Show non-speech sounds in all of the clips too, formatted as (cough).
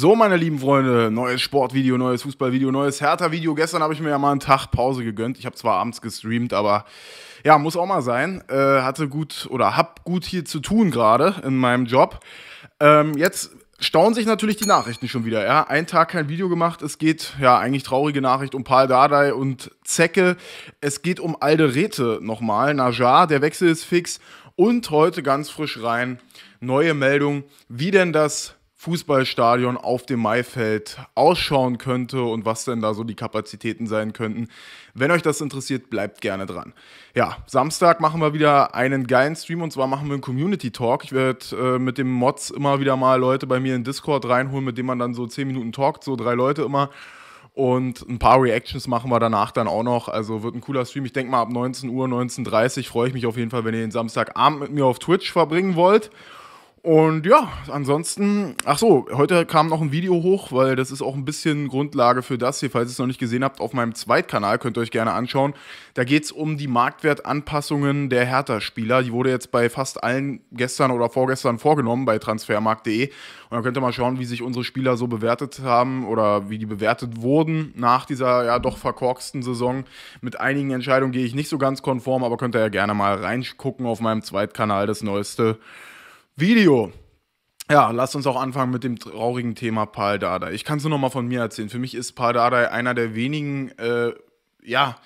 So, meine lieben Freunde, neues Sportvideo, neues Fußballvideo, neues Hertha-Video. Gestern habe ich mir ja mal einen Tag Pause gegönnt. Ich habe zwar abends gestreamt, aber ja, muss auch mal sein. Äh, hatte gut oder hab gut hier zu tun gerade in meinem Job. Ähm, jetzt staunen sich natürlich die Nachrichten schon wieder. Ja, ein Tag kein Video gemacht. Es geht, ja, eigentlich traurige Nachricht um Paul Dardai und Zecke. Es geht um Alderete nochmal. Najar, der Wechsel ist fix. Und heute ganz frisch rein, neue Meldung, wie denn das Fußballstadion auf dem Maifeld ausschauen könnte und was denn da so die Kapazitäten sein könnten. Wenn euch das interessiert, bleibt gerne dran. Ja, Samstag machen wir wieder einen geilen Stream und zwar machen wir einen Community Talk. Ich werde äh, mit dem Mods immer wieder mal Leute bei mir in Discord reinholen, mit denen man dann so 10 Minuten talkt, so drei Leute immer. Und ein paar Reactions machen wir danach dann auch noch. Also wird ein cooler Stream. Ich denke mal ab 19 Uhr, 19.30 Uhr freue ich mich auf jeden Fall, wenn ihr den Samstagabend mit mir auf Twitch verbringen wollt. Und ja, ansonsten, ach so, heute kam noch ein Video hoch, weil das ist auch ein bisschen Grundlage für das hier. Falls ihr es noch nicht gesehen habt, auf meinem Zweitkanal könnt ihr euch gerne anschauen. Da geht es um die Marktwertanpassungen der Hertha-Spieler. Die wurde jetzt bei fast allen gestern oder vorgestern vorgenommen bei transfermarkt.de. Und da könnt ihr mal schauen, wie sich unsere Spieler so bewertet haben oder wie die bewertet wurden nach dieser ja doch verkorksten Saison. Mit einigen Entscheidungen gehe ich nicht so ganz konform, aber könnt ihr ja gerne mal reingucken auf meinem Zweitkanal, das Neueste. Video. Ja, lasst uns auch anfangen mit dem traurigen Thema Paul Dardai. Ich kann es nur noch mal von mir erzählen. Für mich ist Paul Dardai einer der wenigen, äh, ja,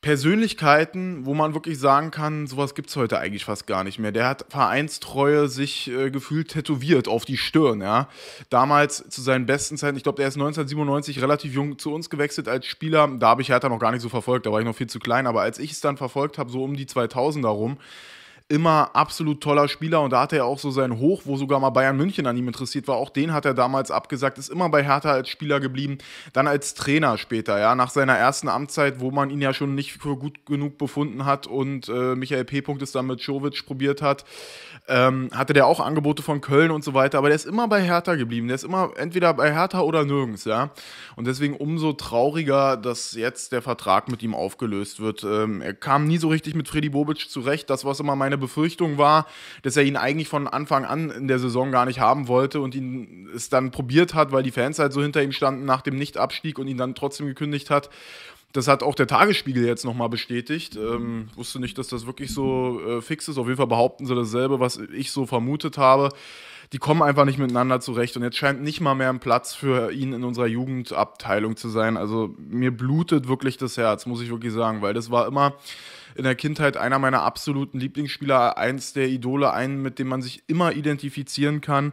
Persönlichkeiten, wo man wirklich sagen kann, sowas gibt es heute eigentlich fast gar nicht mehr. Der hat Vereinstreue sich äh, gefühlt tätowiert auf die Stirn. Ja? Damals zu seinen besten Zeiten, ich glaube, der ist 1997 relativ jung zu uns gewechselt als Spieler. Da habe ich Hertha noch gar nicht so verfolgt, da war ich noch viel zu klein. Aber als ich es dann verfolgt habe, so um die 2000er rum, immer absolut toller Spieler und da hatte er auch so sein Hoch, wo sogar mal Bayern München an ihm interessiert war. Auch den hat er damals abgesagt, ist immer bei Hertha als Spieler geblieben, dann als Trainer später, ja, nach seiner ersten Amtszeit, wo man ihn ja schon nicht für gut genug befunden hat und äh, Michael P. Punkt es dann mit Jovic probiert hat, ähm, hatte der auch Angebote von Köln und so weiter, aber der ist immer bei Hertha geblieben. Der ist immer entweder bei Hertha oder nirgends, ja. Und deswegen umso trauriger, dass jetzt der Vertrag mit ihm aufgelöst wird. Ähm, er kam nie so richtig mit Freddy Bobic zurecht, das war immer meine Befürchtung war, dass er ihn eigentlich von Anfang an in der Saison gar nicht haben wollte und ihn es dann probiert hat, weil die Fans halt so hinter ihm standen nach dem Nichtabstieg und ihn dann trotzdem gekündigt hat. Das hat auch der Tagesspiegel jetzt nochmal bestätigt. Ähm, wusste nicht, dass das wirklich so äh, fix ist. Auf jeden Fall behaupten sie dasselbe, was ich so vermutet habe die kommen einfach nicht miteinander zurecht. Und jetzt scheint nicht mal mehr ein Platz für ihn in unserer Jugendabteilung zu sein. Also mir blutet wirklich das Herz, muss ich wirklich sagen, weil das war immer in der Kindheit einer meiner absoluten Lieblingsspieler, eins der Idole, einen, mit dem man sich immer identifizieren kann.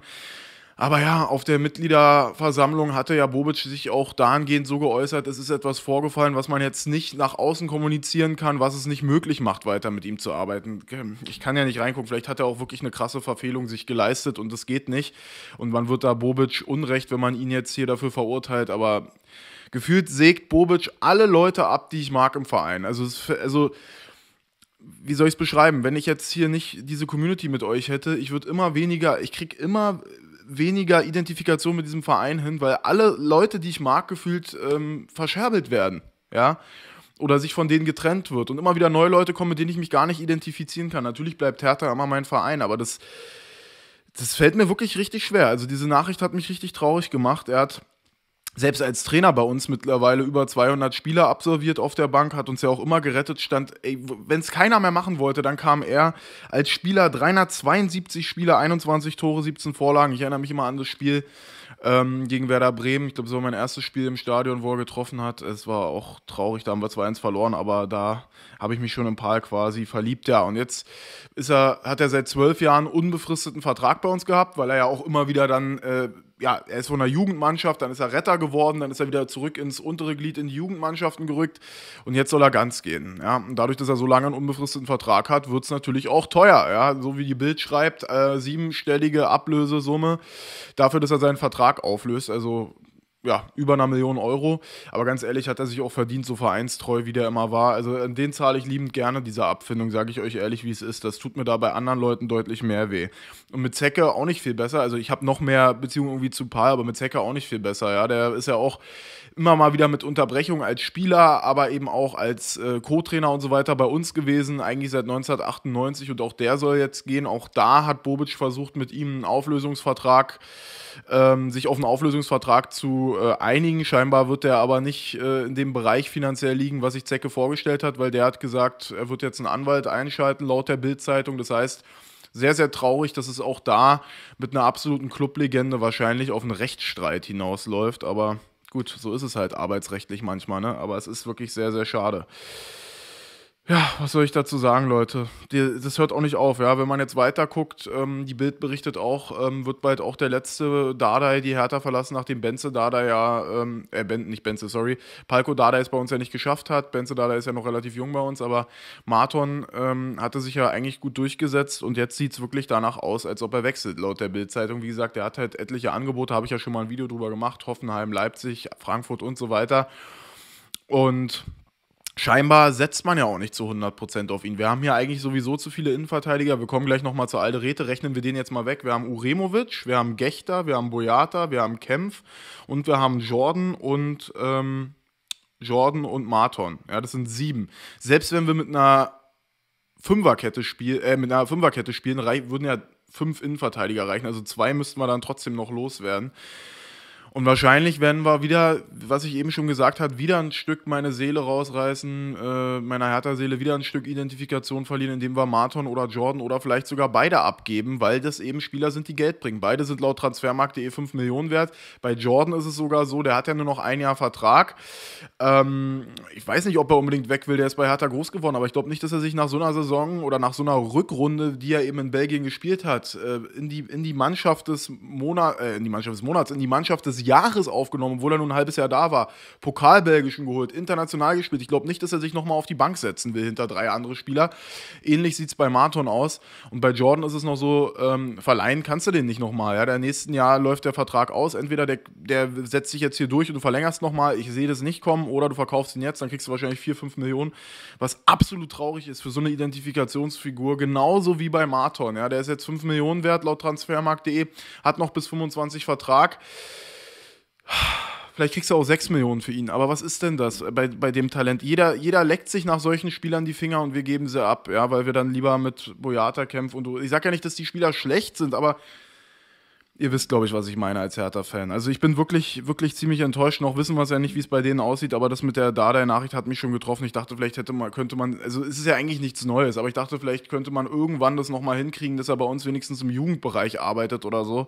Aber ja, auf der Mitgliederversammlung hatte ja Bobic sich auch dahingehend so geäußert, es ist etwas vorgefallen, was man jetzt nicht nach außen kommunizieren kann, was es nicht möglich macht, weiter mit ihm zu arbeiten. Ich kann ja nicht reingucken, vielleicht hat er auch wirklich eine krasse Verfehlung sich geleistet und das geht nicht. Und man wird da Bobic unrecht, wenn man ihn jetzt hier dafür verurteilt, aber gefühlt sägt Bobic alle Leute ab, die ich mag im Verein. Also, also wie soll ich es beschreiben? Wenn ich jetzt hier nicht diese Community mit euch hätte, ich würde immer weniger, ich kriege immer weniger Identifikation mit diesem Verein hin, weil alle Leute, die ich mag, gefühlt ähm, verscherbelt werden. Ja oder sich von denen getrennt wird und immer wieder neue Leute kommen, mit denen ich mich gar nicht identifizieren kann. Natürlich bleibt Hertha immer mein Verein, aber das, das fällt mir wirklich richtig schwer. Also diese Nachricht hat mich richtig traurig gemacht. Er hat selbst als Trainer bei uns mittlerweile über 200 Spieler absolviert auf der Bank, hat uns ja auch immer gerettet, stand, wenn es keiner mehr machen wollte, dann kam er als Spieler 372 Spieler, 21 Tore, 17 Vorlagen. Ich erinnere mich immer an das Spiel ähm, gegen Werder Bremen. Ich glaube, so mein erstes Spiel im Stadion, wo er getroffen hat. Es war auch traurig, da haben wir 2-1 verloren, aber da habe ich mich schon im Pal quasi verliebt, ja. Und jetzt ist er, hat er seit zwölf Jahren unbefristeten Vertrag bei uns gehabt, weil er ja auch immer wieder dann äh, ja, er ist von der Jugendmannschaft, dann ist er Retter geworden, dann ist er wieder zurück ins untere Glied in die Jugendmannschaften gerückt und jetzt soll er ganz gehen. Ja? Und dadurch, dass er so lange einen unbefristeten Vertrag hat, wird es natürlich auch teuer. Ja? So wie die Bild schreibt, äh, siebenstellige Ablösesumme dafür, dass er seinen Vertrag auflöst. Also ja, über einer Million Euro. Aber ganz ehrlich, hat er sich auch verdient, so vereinstreu, wie der immer war. Also an den zahle ich liebend gerne, diese Abfindung, sage ich euch ehrlich, wie es ist. Das tut mir da bei anderen Leuten deutlich mehr weh. Und mit Zecke auch nicht viel besser. Also ich habe noch mehr Beziehungen irgendwie zu Paar, aber mit Zecke auch nicht viel besser. Ja, der ist ja auch immer mal wieder mit Unterbrechung als Spieler, aber eben auch als äh, Co-Trainer und so weiter bei uns gewesen, eigentlich seit 1998 und auch der soll jetzt gehen. Auch da hat Bobic versucht, mit ihm einen Auflösungsvertrag, ähm, sich auf einen Auflösungsvertrag zu äh, einigen. Scheinbar wird der aber nicht äh, in dem Bereich finanziell liegen, was sich Zecke vorgestellt hat, weil der hat gesagt, er wird jetzt einen Anwalt einschalten, laut der Bild-Zeitung. Das heißt, sehr, sehr traurig, dass es auch da mit einer absoluten Clublegende wahrscheinlich auf einen Rechtsstreit hinausläuft, aber gut, so ist es halt arbeitsrechtlich manchmal, ne? aber es ist wirklich sehr, sehr schade. Ja, was soll ich dazu sagen, Leute? das hört auch nicht auf, ja. Wenn man jetzt weiterguckt, ähm, die Bild berichtet auch, ähm, wird bald auch der letzte Dadai die Hertha verlassen, nachdem Benze Dardai ja, ähm, äh, ben, nicht Benze, sorry, Palko Dardai es bei uns ja nicht geschafft hat. Benze Dardai ist ja noch relativ jung bei uns, aber Marton ähm, hatte sich ja eigentlich gut durchgesetzt und jetzt sieht es wirklich danach aus, als ob er wechselt, laut der Bild-Zeitung. Wie gesagt, er hat halt etliche Angebote, habe ich ja schon mal ein Video drüber gemacht, Hoffenheim, Leipzig, Frankfurt und so weiter. Und scheinbar setzt man ja auch nicht zu 100% auf ihn. Wir haben hier eigentlich sowieso zu viele Innenverteidiger. Wir kommen gleich nochmal zur Alde Rete, rechnen wir den jetzt mal weg. Wir haben Uremovic, wir haben Gechter, wir haben Boyata, wir haben Kempf und wir haben Jordan und ähm, Jordan und Marton. Ja, das sind sieben. Selbst wenn wir mit einer Fünferkette, spiel, äh, mit einer Fünferkette spielen, würden ja fünf Innenverteidiger reichen. Also zwei müssten wir dann trotzdem noch loswerden. Und wahrscheinlich werden wir wieder, was ich eben schon gesagt habe, wieder ein Stück meine Seele rausreißen, äh, meiner Hertha-Seele wieder ein Stück Identifikation verlieren, indem wir Marton oder Jordan oder vielleicht sogar beide abgeben, weil das eben Spieler sind, die Geld bringen. Beide sind laut Transfermarkt.de eh 5 Millionen wert. Bei Jordan ist es sogar so, der hat ja nur noch ein Jahr Vertrag. Ähm, ich weiß nicht, ob er unbedingt weg will, der ist bei Hertha groß geworden, aber ich glaube nicht, dass er sich nach so einer Saison oder nach so einer Rückrunde, die er eben in Belgien gespielt hat, äh, in, die, in die Mannschaft des Monats, äh, in die Mannschaft des Monats, in die Mannschaft des Jahres aufgenommen, obwohl er nur ein halbes Jahr da war. Pokalbelgischen geholt, international gespielt. Ich glaube nicht, dass er sich nochmal auf die Bank setzen will hinter drei andere Spieler. Ähnlich sieht es bei Marton aus. Und bei Jordan ist es noch so, ähm, verleihen kannst du den nicht nochmal. Ja? Der nächsten Jahr läuft der Vertrag aus. Entweder der, der setzt sich jetzt hier durch und du verlängerst nochmal, ich sehe das nicht kommen, oder du verkaufst ihn jetzt, dann kriegst du wahrscheinlich 4, 5 Millionen. Was absolut traurig ist für so eine Identifikationsfigur, genauso wie bei Marton. Ja? Der ist jetzt 5 Millionen wert laut transfermarkt.de, hat noch bis 25 Vertrag. Vielleicht kriegst du auch 6 Millionen für ihn, aber was ist denn das bei, bei dem Talent? Jeder, jeder leckt sich nach solchen Spielern die Finger und wir geben sie ab, ja, weil wir dann lieber mit Boyata kämpfen und Ich sage ja nicht, dass die Spieler schlecht sind, aber ihr wisst, glaube ich, was ich meine als Hertha-Fan. Also ich bin wirklich, wirklich ziemlich enttäuscht. Noch wissen wir es ja nicht, wie es bei denen aussieht, aber das mit der dada nachricht hat mich schon getroffen. Ich dachte, vielleicht hätte man, könnte man, also es ist ja eigentlich nichts Neues, aber ich dachte, vielleicht könnte man irgendwann das nochmal hinkriegen, dass er bei uns wenigstens im Jugendbereich arbeitet oder so.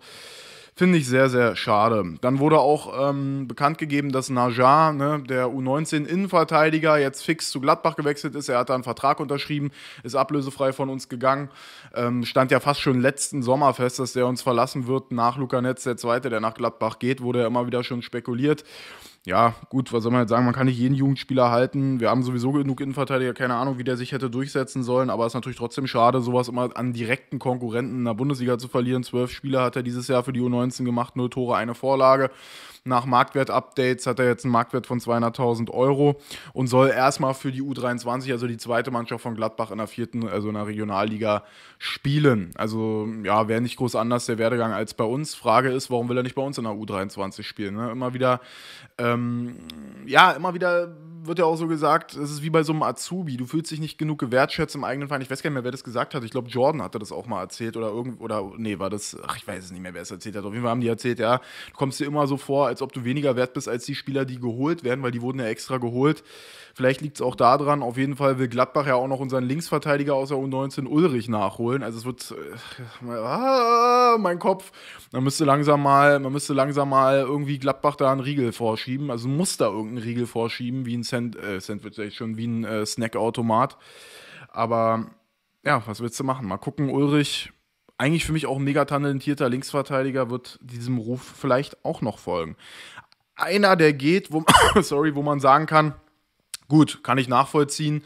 Finde ich sehr, sehr schade. Dann wurde auch ähm, bekannt gegeben, dass Najar, ne, der U19-Innenverteidiger, jetzt fix zu Gladbach gewechselt ist. Er hat da einen Vertrag unterschrieben, ist ablösefrei von uns gegangen. Ähm, stand ja fast schon letzten Sommer fest, dass der uns verlassen wird nach Lukanetz, der Zweite, der nach Gladbach geht. Wurde ja immer wieder schon spekuliert ja, gut, was soll man jetzt sagen? Man kann nicht jeden Jugendspieler halten. Wir haben sowieso genug Innenverteidiger, keine Ahnung, wie der sich hätte durchsetzen sollen, aber es ist natürlich trotzdem schade, sowas immer an direkten Konkurrenten in der Bundesliga zu verlieren. Zwölf Spieler hat er dieses Jahr für die U19 gemacht, null Tore, eine Vorlage. Nach Marktwert-Updates hat er jetzt einen Marktwert von 200.000 Euro und soll erstmal für die U23, also die zweite Mannschaft von Gladbach in der vierten, also in der Regionalliga, spielen. Also ja, wäre nicht groß anders der Werdegang als bei uns. Frage ist, warum will er nicht bei uns in der U23 spielen? Ne? Immer wieder. Ähm, ähm, ja, immer wieder wird ja auch so gesagt, es ist wie bei so einem Azubi. Du fühlst dich nicht genug gewertschätzt im eigenen Verein. Ich weiß gar nicht mehr, wer das gesagt hat. Ich glaube, Jordan hatte das auch mal erzählt oder irgend oder nee, war das, ach, ich weiß es nicht mehr, wer es erzählt hat. Auf jeden Fall haben die erzählt, ja, du kommst dir immer so vor, als ob du weniger wert bist als die Spieler, die geholt werden, weil die wurden ja extra geholt. Vielleicht liegt es auch daran. Auf jeden Fall will Gladbach ja auch noch unseren Linksverteidiger aus der U19 Ulrich nachholen. Also es wird äh, ah, mein Kopf. Man müsste langsam mal, man müsste langsam mal irgendwie Gladbach da einen Riegel vorschieben. Also muss da irgendeinen Riegel vorschieben, wie ein Sam Sand äh, Sandwich äh, schon wie ein äh, Snackautomat. Aber ja, was willst du machen? Mal gucken, Ulrich, eigentlich für mich auch ein mega talentierter Linksverteidiger, wird diesem Ruf vielleicht auch noch folgen. Einer, der geht, wo, (coughs) sorry, wo man sagen kann, Gut, kann ich nachvollziehen,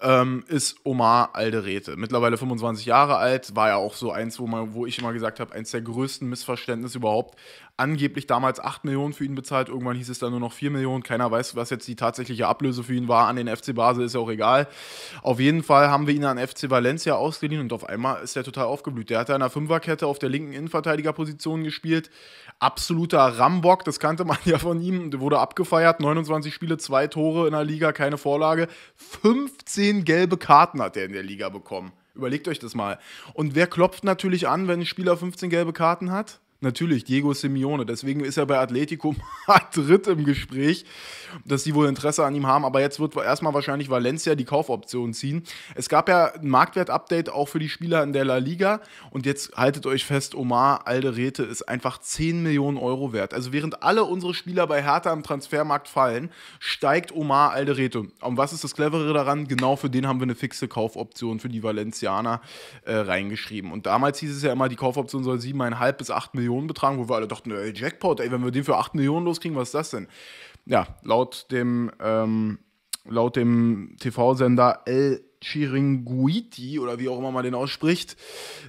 ähm, ist Omar Alderete. Mittlerweile 25 Jahre alt, war ja auch so eins, wo, man, wo ich immer gesagt habe, eins der größten Missverständnisse überhaupt. Angeblich damals 8 Millionen für ihn bezahlt, irgendwann hieß es dann nur noch 4 Millionen. Keiner weiß, was jetzt die tatsächliche Ablöse für ihn war. An den FC Basel ist ja auch egal. Auf jeden Fall haben wir ihn an FC Valencia ausgeliehen und auf einmal ist er total aufgeblüht. Der hat ja in einer Fünferkette auf der linken Innenverteidigerposition gespielt, absoluter Rambock, das kannte man (laughs) ja von ihm, wurde abgefeiert, 29 Spiele, zwei Tore in der Liga, keine Vorlage, 15 gelbe Karten hat er in der Liga bekommen. Überlegt euch das mal. Und wer klopft natürlich an, wenn ein Spieler 15 gelbe Karten hat? natürlich Diego Simeone. Deswegen ist er bei Atletico (laughs) Madrid im Gespräch, dass sie wohl Interesse an ihm haben. Aber jetzt wird erstmal wahrscheinlich Valencia die Kaufoption ziehen. Es gab ja ein Marktwert-Update auch für die Spieler in der La Liga. Und jetzt haltet euch fest, Omar Alderete ist einfach 10 Millionen Euro wert. Also während alle unsere Spieler bei Hertha im Transfermarkt fallen, steigt Omar Alderete. Und was ist das Clevere daran? Genau für den haben wir eine fixe Kaufoption für die Valencianer äh, reingeschrieben. Und damals hieß es ja immer, die Kaufoption soll 7,5 bis 8 Millionen Millionen betragen, wo wir alle dachten, ey, Jackpot, ey, wenn wir den für 8 Millionen loskriegen, was ist das denn? Ja, laut dem, ähm, laut dem TV-Sender L Chiringuiti oder wie auch immer man den ausspricht,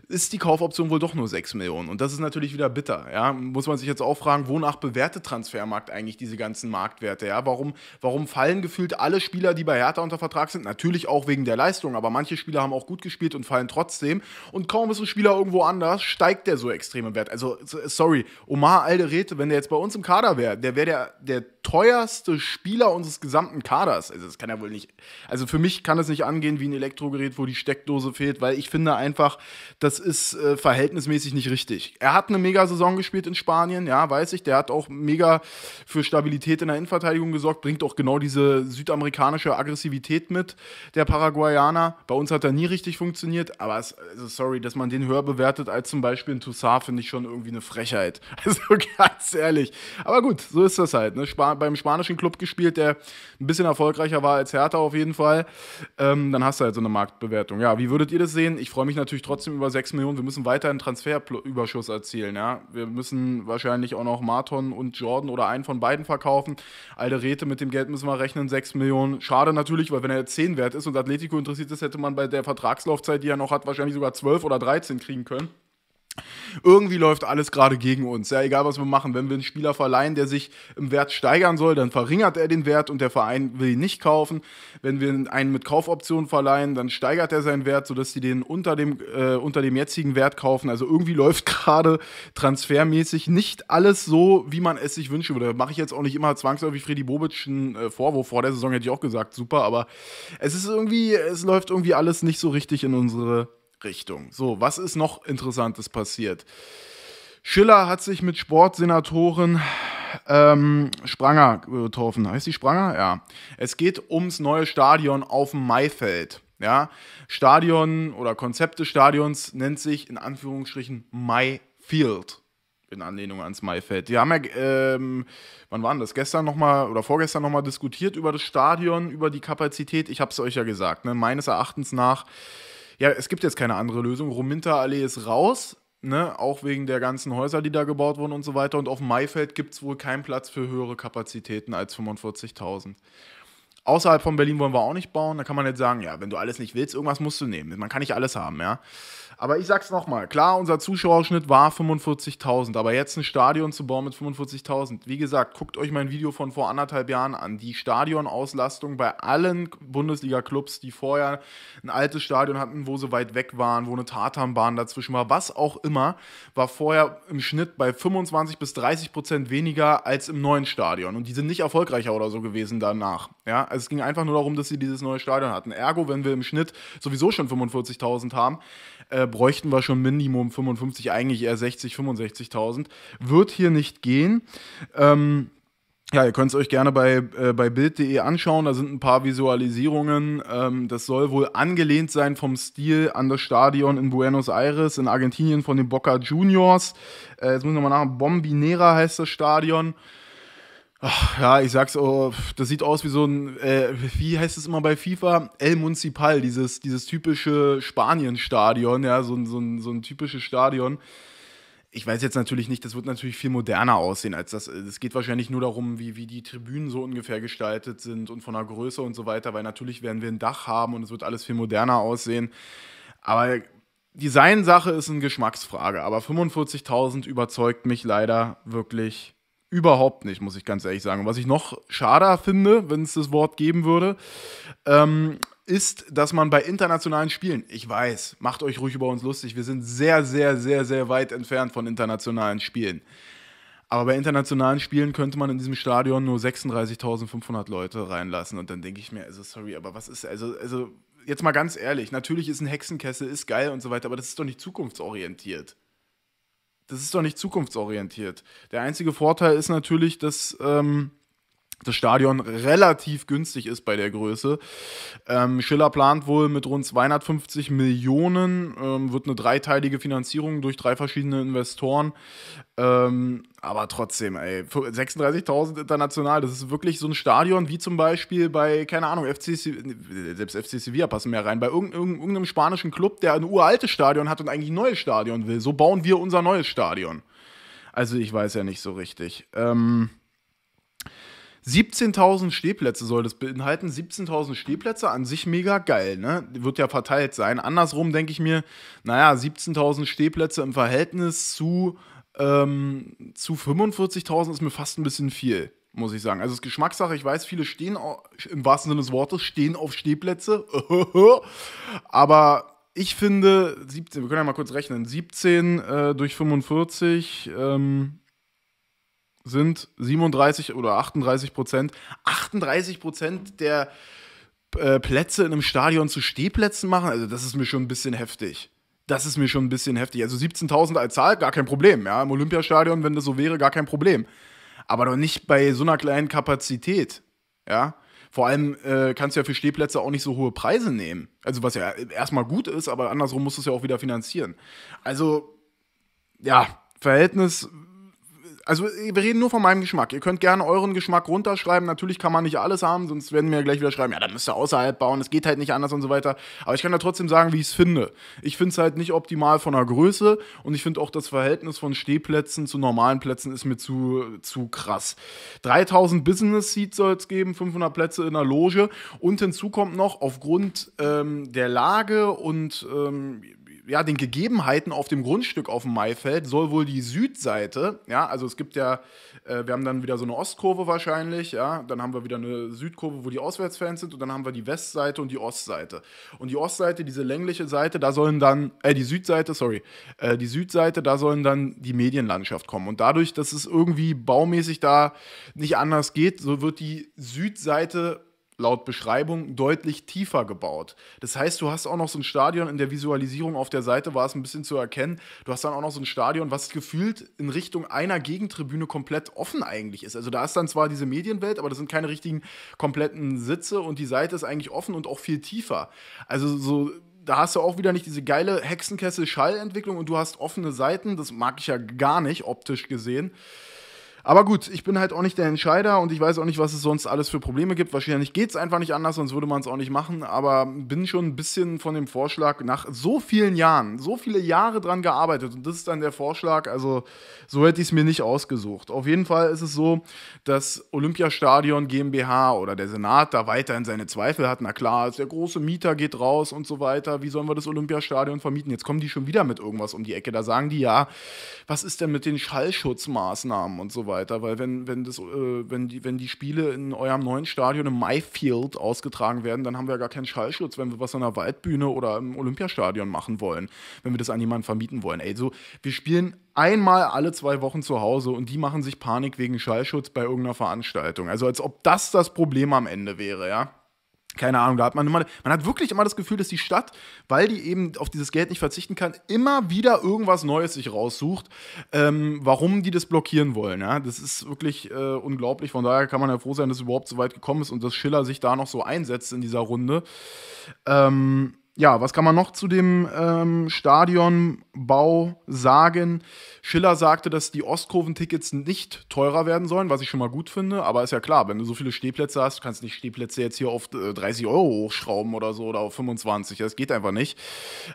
ist die Kaufoption wohl doch nur 6 Millionen. Und das ist natürlich wieder bitter. Ja? Muss man sich jetzt auch fragen, wonach bewertet Transfermarkt eigentlich diese ganzen Marktwerte? Ja? Warum, warum fallen gefühlt alle Spieler, die bei Hertha unter Vertrag sind? Natürlich auch wegen der Leistung, aber manche Spieler haben auch gut gespielt und fallen trotzdem. Und kaum ist ein Spieler irgendwo anders, steigt der so extrem im Wert. Also, sorry, Omar Alderete, wenn der jetzt bei uns im Kader wäre, der wäre der, der teuerste Spieler unseres gesamten Kaders. Also, das kann ja wohl nicht. Also, für mich kann es nicht angehen, irgendwie ein Elektrogerät, wo die Steckdose fehlt, weil ich finde einfach, das ist äh, verhältnismäßig nicht richtig. Er hat eine Mega-Saison gespielt in Spanien, ja, weiß ich. Der hat auch mega für Stabilität in der Innenverteidigung gesorgt, bringt auch genau diese südamerikanische Aggressivität mit, der Paraguayaner. Bei uns hat er nie richtig funktioniert, aber es, also sorry, dass man den höher bewertet als zum Beispiel in Toussaint, finde ich schon irgendwie eine Frechheit. (laughs) Also ganz ehrlich. Aber gut, so ist das halt. Ne? Sp beim spanischen Club gespielt, der ein bisschen erfolgreicher war als Hertha auf jeden Fall. Ähm, dann hast hast du halt so eine Marktbewertung. Ja, wie würdet ihr das sehen? Ich freue mich natürlich trotzdem über 6 Millionen. Wir müssen weiter einen Transferüberschuss erzielen. Ja? Wir müssen wahrscheinlich auch noch Marton und Jordan oder einen von beiden verkaufen. Alte Räte, mit dem Geld müssen wir rechnen, 6 Millionen. Schade natürlich, weil wenn er jetzt 10 wert ist und Atletico interessiert ist, hätte man bei der Vertragslaufzeit, die er noch hat, wahrscheinlich sogar 12 oder 13 kriegen können irgendwie läuft alles gerade gegen uns. Ja, egal was wir machen. Wenn wir einen Spieler verleihen, der sich im Wert steigern soll, dann verringert er den Wert und der Verein will ihn nicht kaufen. Wenn wir einen mit Kaufoptionen verleihen, dann steigert er seinen Wert, sodass die den unter dem, äh, unter dem jetzigen Wert kaufen. Also irgendwie läuft (laughs) gerade transfermäßig nicht alles so, wie man es sich wünschen würde. Mache ich jetzt auch nicht immer zwangsläufig Freddy Bobic einen äh, Vorwurf. Vor der Saison hätte ich auch gesagt, super, aber es ist irgendwie, es läuft irgendwie alles nicht so richtig in unsere Richtung. So, was ist noch Interessantes passiert? Schiller hat sich mit Sportsenatorin ähm, Spranger getroffen. Heißt die Spranger? Ja. Es geht ums neue Stadion auf dem Maifeld. Ja, Stadion oder Konzept des Stadions nennt sich in Anführungsstrichen Mayfield. In Anlehnung ans Maifeld. Die haben ja, ähm, wann waren das? Gestern nochmal oder vorgestern nochmal diskutiert über das Stadion, über die Kapazität. Ich habe es euch ja gesagt, ne? meines Erachtens nach ja, es gibt jetzt keine andere Lösung. Rominterallee ist raus, ne? auch wegen der ganzen Häuser, die da gebaut wurden und so weiter. Und auf Maifeld gibt es wohl keinen Platz für höhere Kapazitäten als 45.000. Außerhalb von Berlin wollen wir auch nicht bauen. Da kann man jetzt sagen, ja, wenn du alles nicht willst, irgendwas musst du nehmen. Man kann nicht alles haben, ja. Aber ich sag's nochmal, klar, unser Zuschauerschnitt war 45.000, aber jetzt ein Stadion zu bauen mit 45.000. Wie gesagt, guckt euch mein Video von vor anderthalb Jahren an. Die Stadionauslastung bei allen Bundesliga-Clubs, die vorher ein altes Stadion hatten, wo sie weit weg waren, wo eine Tatanbahn dazwischen war, was auch immer, war vorher im Schnitt bei 25 bis 30 Prozent weniger als im neuen Stadion. Und die sind nicht erfolgreicher oder so gewesen danach. Ja, also es ging einfach nur darum, dass sie dieses neue Stadion hatten. Ergo, wenn wir im Schnitt sowieso schon 45.000 haben, äh, bräuchten wir schon Minimum 55, eigentlich eher 60, 65.000. Wird hier nicht gehen. Ähm, ja, ihr könnt es euch gerne bei, äh, bei Bild.de anschauen. Da sind ein paar Visualisierungen. Ähm, das soll wohl angelehnt sein vom Stil an das Stadion in Buenos Aires in Argentinien von den Boca Juniors. Äh, jetzt muss ich nochmal nach. Bombinera heißt das Stadion. Ach, ja, ich sag's, oh, das sieht aus wie so ein, äh, wie heißt es immer bei FIFA? El Municipal, dieses, dieses typische Spanien-Stadion, ja, so, so, so ein typisches Stadion. Ich weiß jetzt natürlich nicht, das wird natürlich viel moderner aussehen als das. Es geht wahrscheinlich nur darum, wie, wie die Tribünen so ungefähr gestaltet sind und von der Größe und so weiter, weil natürlich werden wir ein Dach haben und es wird alles viel moderner aussehen. Aber Design-Sache ist eine Geschmacksfrage, aber 45.000 überzeugt mich leider wirklich Überhaupt nicht, muss ich ganz ehrlich sagen. Was ich noch schader finde, wenn es das Wort geben würde, ähm, ist, dass man bei internationalen Spielen, ich weiß, macht euch ruhig über uns lustig, wir sind sehr, sehr, sehr, sehr weit entfernt von internationalen Spielen. Aber bei internationalen Spielen könnte man in diesem Stadion nur 36.500 Leute reinlassen. Und dann denke ich mir, also sorry, aber was ist, also, also jetzt mal ganz ehrlich, natürlich ist ein Hexenkessel, ist geil und so weiter, aber das ist doch nicht zukunftsorientiert das ist doch nicht zukunftsorientiert. Der einzige Vorteil ist natürlich, dass ähm, das Stadion relativ günstig ist bei der Größe. Ähm, Schiller plant wohl mit rund 250 Millionen, ähm, wird eine dreiteilige Finanzierung durch drei verschiedene Investoren. Ähm, aber trotzdem, ey, 36.000 international, das ist wirklich so ein Stadion wie zum Beispiel bei, keine Ahnung, FC, selbst FC Sevilla passen mehr rein, bei irgendeinem, spanischen Club, der ein uraltes Stadion hat und eigentlich ein neues Stadion will. So bauen wir unser neues Stadion. Also ich weiß ja nicht so richtig. Ähm, 17.000 Stehplätze soll das beinhalten. 17.000 Stehplätze an sich mega geil, ne? Wird ja verteilt sein. Andersrum denke ich mir, naja, 17.000 Stehplätze im Verhältnis zu, ähm, zu 45.000 ist mir fast ein bisschen viel muss ich sagen. Also es ist Geschmackssache, ich weiß, viele stehen im wahrsten Sinne des Wortes, stehen auf Stehplätze. (laughs) Aber ich finde, 17, wir können ja mal kurz rechnen, 17 äh, durch 45, ähm, sind 37 oder 38 Prozent, 38 Prozent der äh, Plätze in einem Stadion zu Stehplätzen machen. Also das ist mir schon ein bisschen heftig. Das ist mir schon ein bisschen heftig. Also 17.000 als Zahl, gar kein Problem. Ja, im Olympiastadion, wenn das so wäre, gar kein Problem. Aber doch nicht bei so einer kleinen Kapazität. Ja, vor allem äh, kannst du ja für Stehplätze auch nicht so hohe Preise nehmen. Also was ja erstmal gut ist, aber andersrum musst du es ja auch wieder finanzieren. Also ja, Verhältnis also wir reden nur von meinem Geschmack. Ihr könnt gerne euren Geschmack runterschreiben. Natürlich kann man nicht alles haben, sonst werden mir gleich wieder schreiben, ja, dann müsst ihr außerhalb bauen, es geht halt nicht anders und so weiter. Aber ich kann ja trotzdem sagen, wie ich es finde. Ich finde es halt nicht optimal von der Größe und ich finde auch das Verhältnis von Stehplätzen zu normalen Plätzen ist mir zu, zu krass. 3000 Business Seats soll es geben, 500 Plätze in der Loge und hinzu kommt noch aufgrund ähm, der Lage und ähm, ja, den Gegebenheiten auf dem Grundstück auf dem Maifeld soll wohl die Südseite, ja, also es gibt ja, äh, wir haben dann wieder so eine Ostkurve wahrscheinlich, ja, dann haben wir wieder eine Südkurve, wo die Auswärtsfans sind und dann haben wir die Westseite und die Ostseite. Und die Ostseite, diese längliche Seite, da sollen dann, äh, die Südseite, sorry, äh, die Südseite, da sollen dann die Medienlandschaft kommen. Und dadurch, dass es irgendwie baumäßig da nicht anders geht, so wird die Südseite laut Beschreibung deutlich tiefer gebaut. Das heißt, du hast auch noch so ein Stadion in der Visualisierung auf der Seite, war es ein bisschen zu erkennen. Du hast dann auch noch so ein Stadion, was gefühlt in Richtung einer Gegentribüne komplett offen eigentlich ist. Also da ist dann zwar diese Medienwelt, aber das sind keine richtigen kompletten Sitze und die Seite ist eigentlich offen und auch viel tiefer. Also so da hast du auch wieder nicht diese geile Hexenkessel-Schallentwicklung und du hast offene Seiten. Das mag ich ja gar nicht optisch gesehen. Aber gut, ich bin halt auch nicht der Entscheider und ich weiß auch nicht, was es sonst alles für Probleme gibt. Wahrscheinlich geht es einfach nicht anders, sonst würde man es auch nicht machen. Aber bin schon ein bisschen von dem Vorschlag nach so vielen Jahren, so viele Jahre dran gearbeitet und das ist dann der Vorschlag. Also so hätte ich es mir nicht ausgesucht. Auf jeden Fall ist es so, dass Olympiastadion GmbH oder der Senat da weiterhin seine Zweifel hat. Na klar, der große Mieter geht raus und so weiter. Wie sollen wir das Olympiastadion vermieten? Jetzt kommen die schon wieder mit irgendwas um die Ecke. Da sagen die ja, was ist denn mit den Schallschutzmaßnahmen und so weiter? Weil wenn, wenn, das, äh, wenn, die, wenn die Spiele in eurem neuen Stadion im Myfield ausgetragen werden, dann haben wir ja gar keinen Schallschutz, wenn wir was an der Waldbühne oder im Olympiastadion machen wollen, wenn wir das an jemanden vermieten wollen. Ey, so, wir spielen einmal alle zwei Wochen zu Hause und die machen sich Panik wegen Schallschutz bei irgendeiner Veranstaltung. Also als ob das das Problem am Ende wäre, ja? keine Ahnung, da hat man immer, man hat wirklich immer das Gefühl, dass die Stadt, weil die eben auf dieses Geld nicht verzichten kann, immer wieder irgendwas Neues sich raussucht, ähm, warum die das blockieren wollen. Ja? Das ist wirklich äh, unglaublich. Von daher kann man ja froh sein, dass es überhaupt so weit gekommen ist und dass Schiller sich da noch so einsetzt in dieser Runde. Ähm, ja, was kann man noch zu dem ähm, Stadionbau sagen? Schiller sagte, dass die Ostkurventickets nicht teurer werden sollen, was ich schon mal gut finde. Aber ist ja klar, wenn du so viele Stehplätze hast, kannst du nicht Stehplätze jetzt hier auf 30 äh, Euro hochschrauben oder so oder auf 25. Das geht einfach nicht.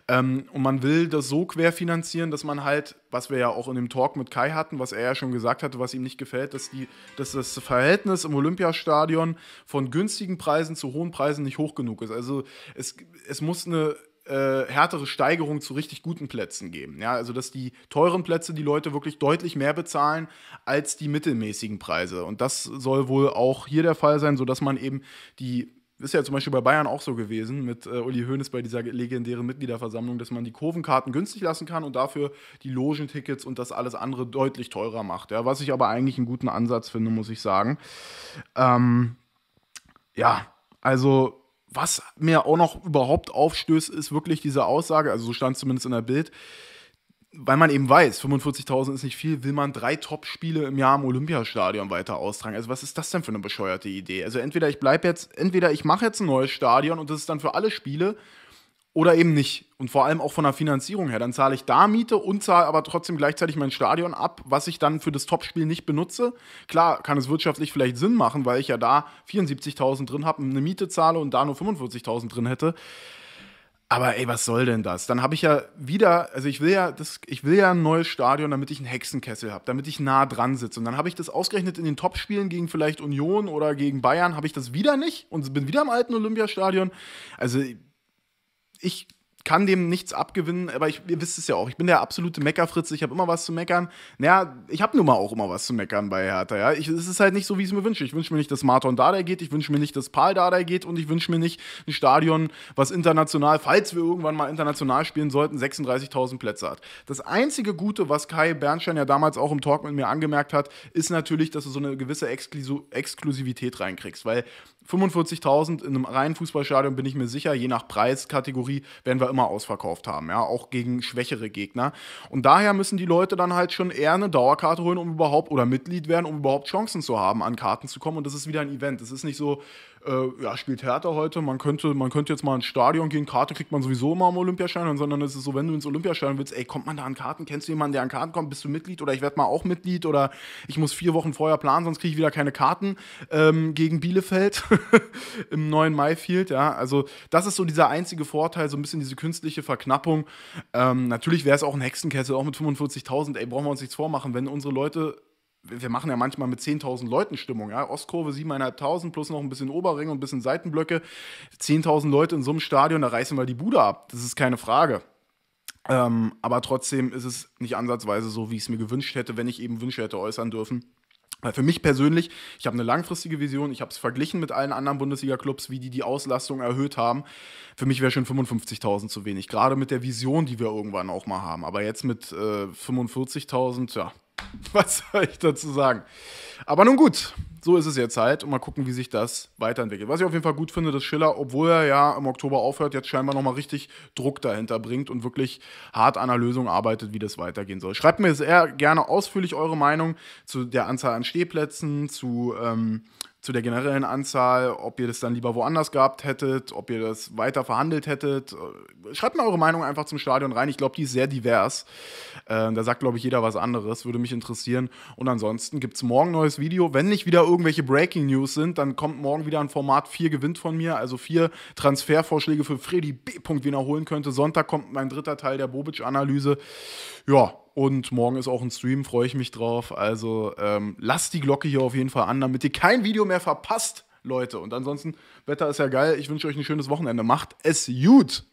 Ähm, und man will das so querfinanzieren, dass man halt was wir ja auch in dem Talk mit Kai hatten, was er ja schon gesagt hatte, was ihm nicht gefällt, dass, die, dass das Verhältnis im Olympiastadion von günstigen Preisen zu hohen Preisen nicht hoch genug ist. Also es, es muss eine äh, härtere Steigerung zu richtig guten Plätzen geben. Ja, also dass die teuren Plätze die Leute wirklich deutlich mehr bezahlen als die mittelmäßigen Preise. Und das soll wohl auch hier der Fall sein, sodass man eben die ist ja zum Beispiel bei Bayern auch so gewesen mit äh, Uli Hoeneß bei dieser legendären Mitgliederversammlung, dass man die Kurvenkarten günstig lassen kann und dafür die Logentickets und das alles andere deutlich teurer macht. Ja, was ich aber eigentlich einen guten Ansatz finde, muss ich sagen. Ähm, ja, also was mir auch noch überhaupt aufstößt, ist wirklich diese Aussage, also so stand es zumindest in der Bild, weil man eben weiß, 45.000 ist nicht viel, will man drei Top-Spiele im Jahr im Olympiastadion weiter austragen. Also was ist das denn für eine bescheuerte Idee? Also entweder ich bleibe jetzt, entweder ich mache jetzt ein neues Stadion und das ist dann für alle Spiele oder eben nicht. Und vor allem auch von der Finanzierung her. Dann zahle ich da Miete und zahle aber trotzdem gleichzeitig mein Stadion ab, was ich dann für das Topspiel nicht benutze. Klar, kann es wirtschaftlich vielleicht Sinn machen, weil ich ja da 74.000 drin habe, eine Miete zahle und da nur 45.000 drin hätte. Aber ey, was soll denn das? Dann habe ich ja wieder, also ich will ja, das, ich will ja ein neues Stadion, damit ich einen Hexenkessel habe, damit ich nah dran sitze. Und dann habe ich das ausgerechnet in den Topspielen gegen vielleicht Union oder gegen Bayern, habe ich das wieder nicht und bin wieder im alten Olympiastadion. Also ich kann dem nichts abgewinnen, aber ich, ihr wisst es ja auch, ich bin der absolute Meckerfritz, ich habe immer was zu meckern. Naja, ich habe nun mal auch immer was zu meckern bei Hertha, ja. Ich, es ist halt nicht so, wie ich es mir wünsche. Ich wünsche mir nicht, dass Marton Dada geht, ich wünsche mir nicht, dass Paul Dada geht und ich wünsche mir nicht ein Stadion, was international, falls wir irgendwann mal international spielen sollten, 36.000 Plätze hat. Das einzige Gute, was Kai Bernstein ja damals auch im Talk mit mir angemerkt hat, ist natürlich, dass du so eine gewisse Exklusivität reinkriegst, weil 45.000 in einem reinen Fußballstadion bin ich mir sicher, je nach Preiskategorie werden wir immer ausverkauft haben, ja, auch gegen schwächere Gegner. Und daher müssen die Leute dann halt schon eher eine Dauerkarte holen, um überhaupt oder Mitglied werden, um überhaupt Chancen zu haben, an Karten zu kommen. Und das ist wieder ein Event. Es ist nicht so, äh, ja, spielt Hertha heute, man könnte, man könnte jetzt mal ins Stadion gehen, Karte kriegt man sowieso immer am Olympiastadion, sondern es ist so, wenn du ins Olympiastadion willst, ey, kommt man da an Karten? Kennst du jemanden, der an Karten kommt? Bist du Mitglied oder ich werde mal auch Mitglied oder ich muss vier Wochen vorher planen, sonst kriege ich wieder keine Karten ähm, gegen Bielefeld (laughs) im neuen Mayfield, ja, also das ist so dieser einzige Vorteil, so ein bisschen diese künstliche Verknappung. Ähm, natürlich wäre es auch ein Hexenkessel, auch mit 45.000, ey, brauchen wir uns nichts vormachen, wenn unsere Leute wir machen ja manchmal mit 10.000 Leuten Stimmung, ja, Ostkurve 7.500 plus noch ein bisschen Oberring und ein bisschen Seitenblöcke, 10.000 Leute in so einem Stadion, da reißen wir die Bude ab, das ist keine Frage. Ähm, aber trotzdem ist es nicht ansatzweise so, wie ich es mir gewünscht hätte, wenn ich eben Wünsche hätte äußern dürfen. Weil für mich persönlich, ich habe eine langfristige Vision, ich habe es verglichen mit allen anderen Bundesliga-Clubs, wie die die Auslastung erhöht haben. Für mich wäre schon 55.000 zu wenig, gerade mit der Vision, die wir irgendwann auch mal haben. Aber jetzt mit äh, 45.000, ja, (laughs) Was soll ich dazu sagen? Aber nun gut, so ist es jetzt halt und mal gucken, wie sich das weiterentwickelt. Was ich auf jeden Fall gut finde, dass Schiller, obwohl er ja im Oktober aufhört, jetzt scheinbar nochmal richtig Druck dahinter bringt und wirklich hart an einer Lösung arbeitet, wie das weitergehen soll. Schreibt mir sehr gerne ausführlich eure Meinung zu der Anzahl an Stehplätzen, zu ähm, zu der generellen Anzahl, ob ihr das dann lieber woanders gehabt hättet, ob ihr das weiter verhandelt hättet. Äh, schreibt mal eure Meinung einfach zum Stadion rein. Ich glaube, die ist sehr divers. Äh, da sagt, glaube ich, jeder was anderes. Würde mich interessieren. Und ansonsten gibt es morgen ein neues Video. Wenn nicht wieder irgendwelche Breaking News sind, dann kommt morgen wieder ein Format 4 gewinnt von mir. Also vier Transfervorschläge für Freddy B. Punkt, wen er holen könnte. Sonntag kommt mein dritter Teil der Bobic-Analyse. Ja, und morgen ist auch ein Stream, freue ich mich drauf. Also ähm, lasst die Glocke hier auf jeden Fall an, damit ihr kein Video mehr verpasst, Leute. Und ansonsten, Wetter ist ja geil. Ich wünsche euch ein schönes Wochenende. Macht es gut!